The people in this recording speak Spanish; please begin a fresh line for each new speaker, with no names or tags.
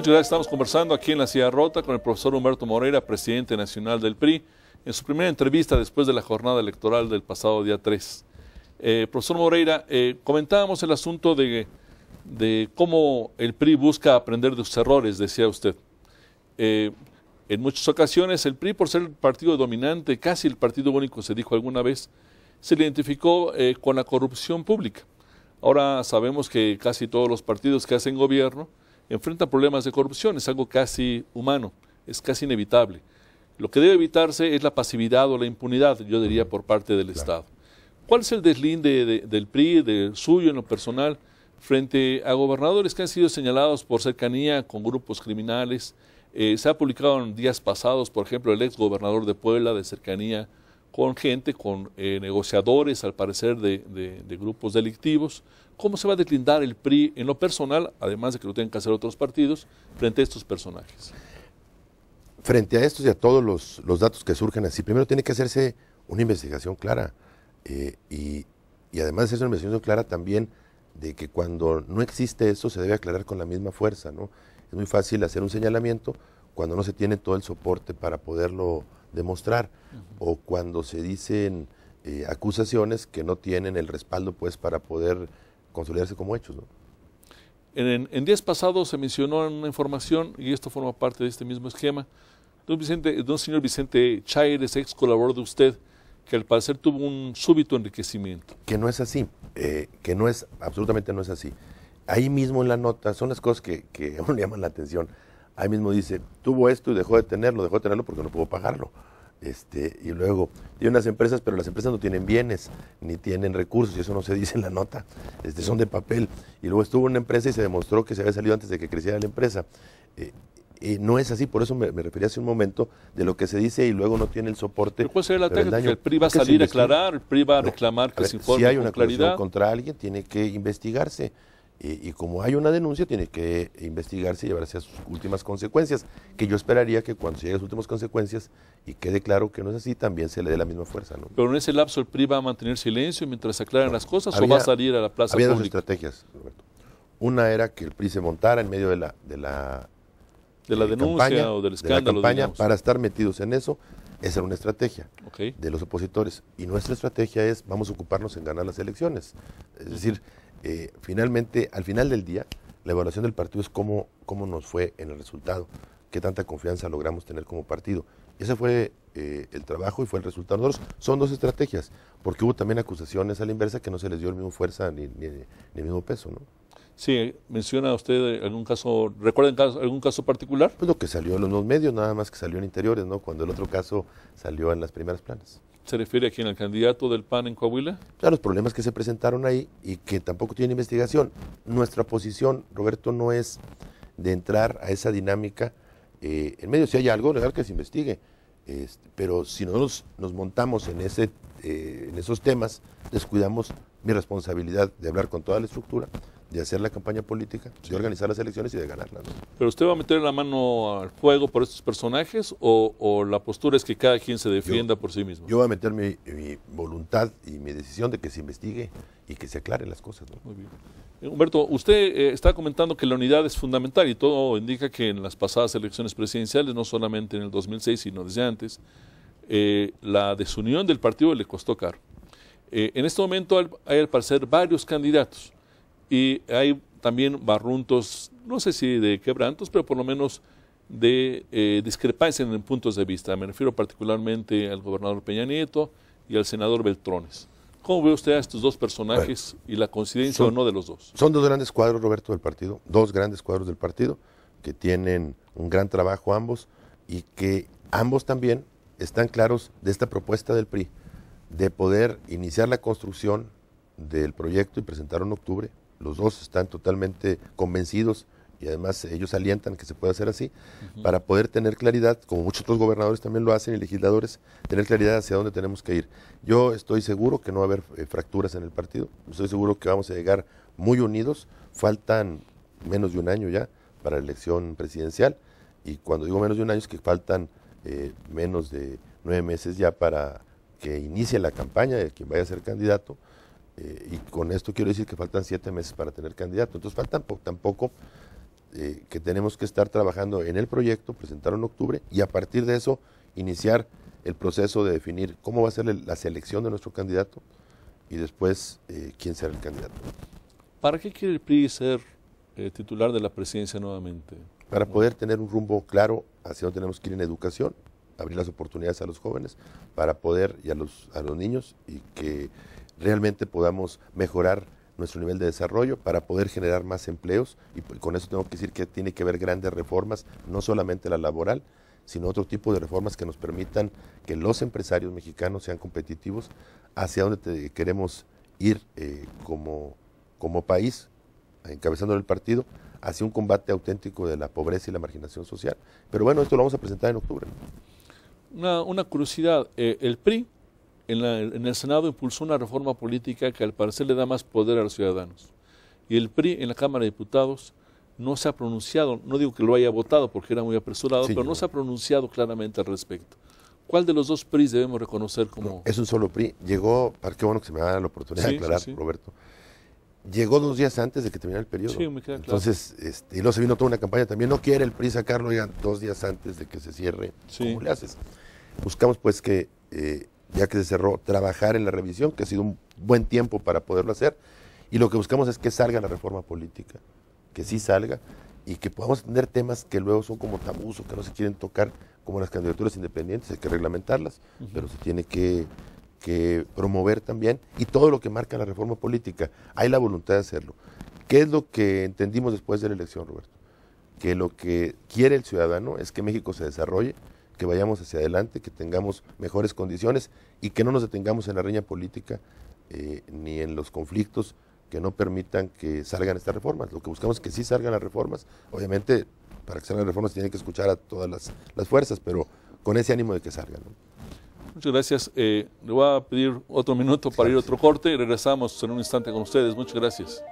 Muchas Estamos conversando aquí en la Silla Rota con el profesor Humberto Moreira, presidente nacional del PRI, en su primera entrevista después de la jornada electoral del pasado día 3. Eh, profesor Moreira, eh, comentábamos el asunto de, cómo el PRI busca aprender de sus errores, decía usted. Eh, en muchas ocasiones el PRI, por ser el partido dominante, casi el partido único, se dijo alguna vez, se identificó con la corrupción pública. Ahora sabemos que casi todos los partidos que hacen gobierno Enfrenta problemas de corrupción, es algo casi humano, es casi inevitable. Lo que debe evitarse es la pasividad o la impunidad, yo diría, por parte del Estado. ¿Cuál es el deslinde del PRI, del suyo en lo personal, frente a gobernadores que han sido señalados por cercanía con grupos criminales? Eh, se ha publicado en días pasados, por ejemplo, el ex gobernador de Puebla de cercanía con gente, con eh, negociadores, al parecer, de, grupos delictivos. ¿Cómo se va a deslindar el PRI en lo personal, además de que lo tengan que hacer otros partidos, frente a estos personajes?
Frente a estos y a todos los, datos que surgen así, primero tiene que hacerse una investigación clara. Eh, y, además de hacerse una investigación clara también de que cuando no existe eso se debe aclarar con la misma fuerza. ¿no? Es muy fácil hacer un señalamiento cuando no se tiene todo el soporte para poderlo demostrar, o cuando se dicen eh, acusaciones que no tienen el respaldo pues para poder consolidarse como hechos. ¿no?
En, días pasados se mencionó en una información, y esto forma parte de este mismo esquema, don, Vicente, don señor Vicente Chaires, ex colaborador de usted, que al parecer tuvo un súbito enriquecimiento.
Que no es así, eh, que no es, absolutamente no es así. Ahí mismo en la nota, son las cosas que, que le llaman la atención ahí mismo dice, tuvo esto y dejó de tenerlo, dejó de tenerlo porque no pudo pagarlo. Este, y luego, tiene unas empresas, pero las empresas no tienen bienes, ni tienen recursos, y eso no se dice en la nota, este, son de papel. Y luego estuvo una empresa y se demostró que se había salido antes de que creciera la empresa. Eh, y no es así, por eso me, refería hace un momento de lo que se dice y luego no tiene el soporte. el el PRI va a salir a aclarar,
el PRI va a reclamar que Si hay una claridad
contra alguien, tiene que investigarse. Y, como hay una denuncia, tiene que investigarse y llevarse a sus últimas consecuencias, que yo esperaría que cuando se llegue a sus últimas consecuencias y quede claro que no es así, también se le dé la misma fuerza. ¿no?
Pero en ese lapso el PRI va a mantener silencio mientras se aclaran las cosas o va a salir a la plaza pública. Había dos
estrategias, Roberto. Una era que el PRI se montara en medio de la, de la, de la eh, denuncia o del escándalo. De para estar metidos en eso. Esa era una estrategia de los opositores. Y nuestra estrategia es, vamos a ocuparnos en ganar las elecciones. Es decir, eh, finalmente, al final del día, la evaluación del partido es cómo, cómo nos fue en el resultado, qué tanta confianza logramos tener como partido. Ese fue eh, el trabajo y fue el resultado. son dos estrategias, porque hubo también acusaciones a la inversa que no se les dio el mismo fuerza ni, ni, el mismo peso, ¿no?
Sí, menciona usted algún caso, recuerda caso, algún caso particular? Pues lo
que salió en los medios, nada más que salió en interiores, ¿no? Cuando el otro caso salió en las primeras planas
se refiere a quién? ¿Al candidato del PAN en Coahuila?
A los problemas que se presentaron ahí y que tampoco tienen investigación. Nuestra posición, Roberto, no es de entrar a esa dinámica. Eh, en medio, si hay algo legal que se investigue, este, pero si no nos, montamos en, ese, eh, en esos temas, descuidamos mi responsabilidad de hablar con toda la estructura de hacer la campaña política, de organizar las
elecciones y de ganarlas. ¿Pero usted va a meter la mano al fuego por estos personajes o, la postura es que cada quien se defienda por sí mismo?
Yo voy a meter mi, voluntad y mi decisión de que se investigue y que se aclaren las cosas. Muy
Humberto, usted eh, está comentando que la unidad es fundamental y todo indica que en las pasadas elecciones presidenciales, no solamente en el 2006, sino desde antes, eh, la desunión del partido le costó caro. Eh, en este momento hay al parecer varios candidatos y hay también barruntos, no sé si de quebrantos, pero por lo menos de eh, discrepancia en puntos de vista. Me refiero particularmente al gobernador Peña Nieto y al senador Beltrones. ¿Cómo ve usted a estos dos personajes y la coincidencia o no de los dos?
Son dos grandes cuadros, Roberto, del partido, dos grandes cuadros del partido que tienen un gran trabajo ambos y que ambos también están claros de esta propuesta del PRI de poder iniciar la construcción del proyecto y presentar en octubre los dos están totalmente convencidos y además ellos alientan que se pueda hacer así, para poder tener claridad, como muchos otros gobernadores también lo hacen y legisladores, tener claridad hacia dónde tenemos que ir. Yo estoy seguro que no va a haber eh, fracturas en el partido, estoy seguro que vamos a llegar muy unidos, faltan menos de un año ya para la elección presidencial y cuando digo menos de un año es que faltan eh, menos de nueve meses ya para que inicie la campaña de quien vaya a ser candidato eh, y con esto quiero decir que faltan siete meses para tener candidato. Entonces faltan tampoco eh, que tenemos que estar trabajando en el proyecto, presentarlo en octubre y a partir de eso iniciar el proceso de definir cómo va a ser la selección de nuestro candidato y después eh, quién será el candidato.
¿Para qué quiere el PRI ser titular de la presidencia nuevamente?
Para poder tener un rumbo claro hacia donde tenemos que ir en educación, abrir las oportunidades a los jóvenes, para poder y los, a los niños y que realmente podamos mejorar nuestro nivel de desarrollo para poder generar más empleos y pues, con eso tengo que decir que tiene que haber grandes reformas, no solamente la laboral, sino otro tipo de reformas que nos permitan que los empresarios mexicanos sean competitivos hacia donde queremos ir eh, como, país, encabezando el partido, hacia un combate auténtico de la pobreza y la marginación social. Pero bueno, esto lo vamos a presentar en octubre.
Una, una curiosidad, eh, el PRI en, el Senado impulsó una reforma política que al parecer le da más poder a los ciudadanos. Y el PRI en la Cámara de Diputados no se ha pronunciado, no digo que lo haya votado porque era muy apresurado, pero no se ha pronunciado claramente al respecto. ¿Cuál de los dos PRIs debemos reconocer como...?
es un solo PRI. Llegó, para qué bueno que se me da la oportunidad de aclarar, Roberto. Llegó dos días antes de que terminara el periodo. Sí, me queda Entonces, este, y luego se vino toda una campaña. También no quiere el PRI sacarlo ya dos días antes de que se cierre. ¿Cómo le haces? Buscamos pues que eh, ya que se cerró, trabajar en la revisión, que ha sido un buen tiempo para poderlo hacer, y lo que buscamos es que salga la reforma política, que sí salga, y que podamos tener temas que luego son como tabús o que no se quieren tocar, como las candidaturas independientes, hay que reglamentarlas, pero se tiene que promover también, y todo lo que marca la reforma política, hay la voluntad de hacerlo. ¿Qué es lo que entendimos después de la elección, Roberto? Que lo que quiere el ciudadano es que México se desarrolle, que vayamos hacia adelante, que tengamos mejores condiciones y que no nos detengamos en la reña política eh, ni en los conflictos que no permitan que salgan estas reformas. Lo que buscamos es que sí salgan las reformas. Obviamente, para que salgan las reformas, tienen que escuchar a todas las, fuerzas, pero con ese ánimo de que salgan.
Muchas gracias. Eh, le voy a pedir otro minuto para ir a otro corte y regresamos en un instante con ustedes. Muchas gracias.